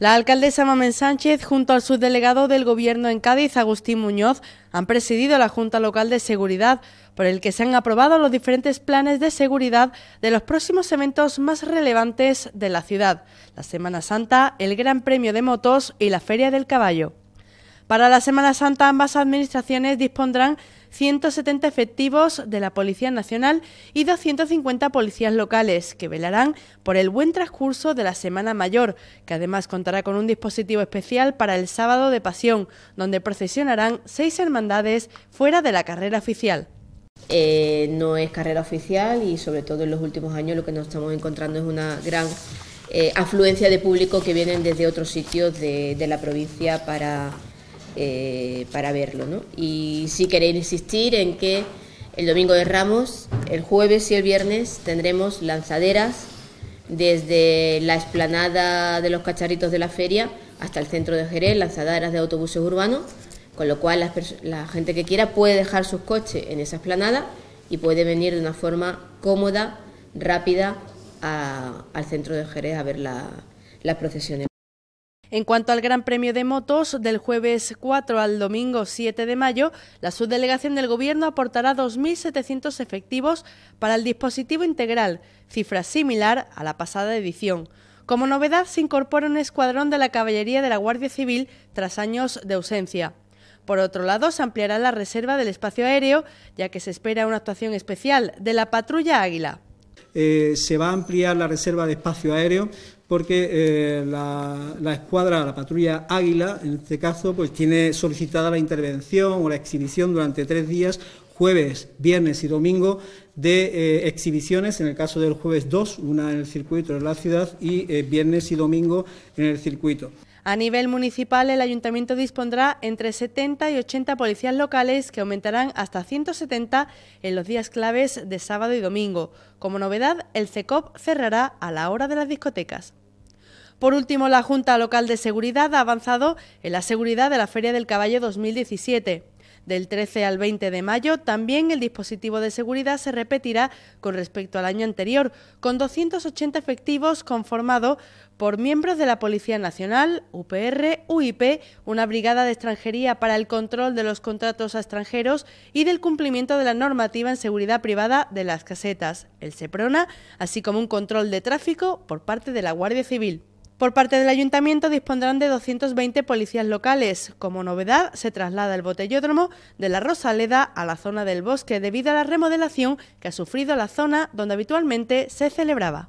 La alcaldesa Mamen Sánchez, junto al subdelegado del Gobierno en Cádiz, Agustín Muñoz, han presidido la Junta Local de Seguridad, por el que se han aprobado los diferentes planes de seguridad de los próximos eventos más relevantes de la ciudad, la Semana Santa, el Gran Premio de Motos y la Feria del Caballo. Para la Semana Santa ambas administraciones dispondrán 170 efectivos de la Policía Nacional y 250 policías locales que velarán por el buen transcurso de la Semana Mayor, que además contará con un dispositivo especial para el sábado de Pasión, donde procesionarán seis hermandades fuera de la carrera oficial. Eh, no es carrera oficial y sobre todo en los últimos años lo que nos estamos encontrando es una gran eh, afluencia de público que vienen desde otros sitios de la provincia para eh, para verlo. ¿no? Y sí queréis insistir en que el domingo de Ramos, el jueves y el viernes tendremos lanzaderas desde la esplanada de los cacharritos de la feria hasta el centro de Jerez, lanzaderas de autobuses urbanos, con lo cual la, gente que quiera puede dejar sus coches en esa esplanada y puede venir de una forma cómoda, rápida, al centro de Jerez a ver la, las procesiones. En cuanto al Gran Premio de Motos, del jueves 4 al domingo 7 de mayo, la subdelegación del Gobierno aportará 2.700 efectivos para el dispositivo integral, cifra similar a la pasada edición. Como novedad, se incorpora un escuadrón de la Caballería de la Guardia Civil tras años de ausencia. Por otro lado, se ampliará la reserva del espacio aéreo, ya que se espera una actuación especial de la Patrulla Águila. Eh, se va a ampliar la reserva de espacio aéreo porque eh, la, escuadra, la patrulla Águila, en este caso, pues tiene solicitada la intervención o la exhibición durante tres días, jueves, viernes y domingo, de eh, exhibiciones, en el caso del jueves 2, una en el circuito de la ciudad, y viernes y domingo en el circuito. A nivel municipal, el ayuntamiento dispondrá entre 70 y 80 policías locales que aumentarán hasta 170 en los días claves de sábado y domingo. Como novedad, el CECOP cerrará a la hora de las discotecas. Por último, la Junta Local de Seguridad ha avanzado en la seguridad de la Feria del Caballo 2017 del 13 al 20 de mayo. También el dispositivo de seguridad se repetirá con respecto al año anterior, con 280 efectivos conformados por miembros de la Policía Nacional, UPR, UIP, una brigada de extranjería para el control de los contratos a extranjeros y del cumplimiento de la normativa en seguridad privada de las casetas, el SEPRONA, así como un control de tráfico por parte de la Guardia Civil. Por parte del ayuntamiento dispondrán de 220 policías locales. Como novedad, se traslada el botellódromo de la Rosaleda a la zona del bosque debido a la remodelación que ha sufrido la zona donde habitualmente se celebraba.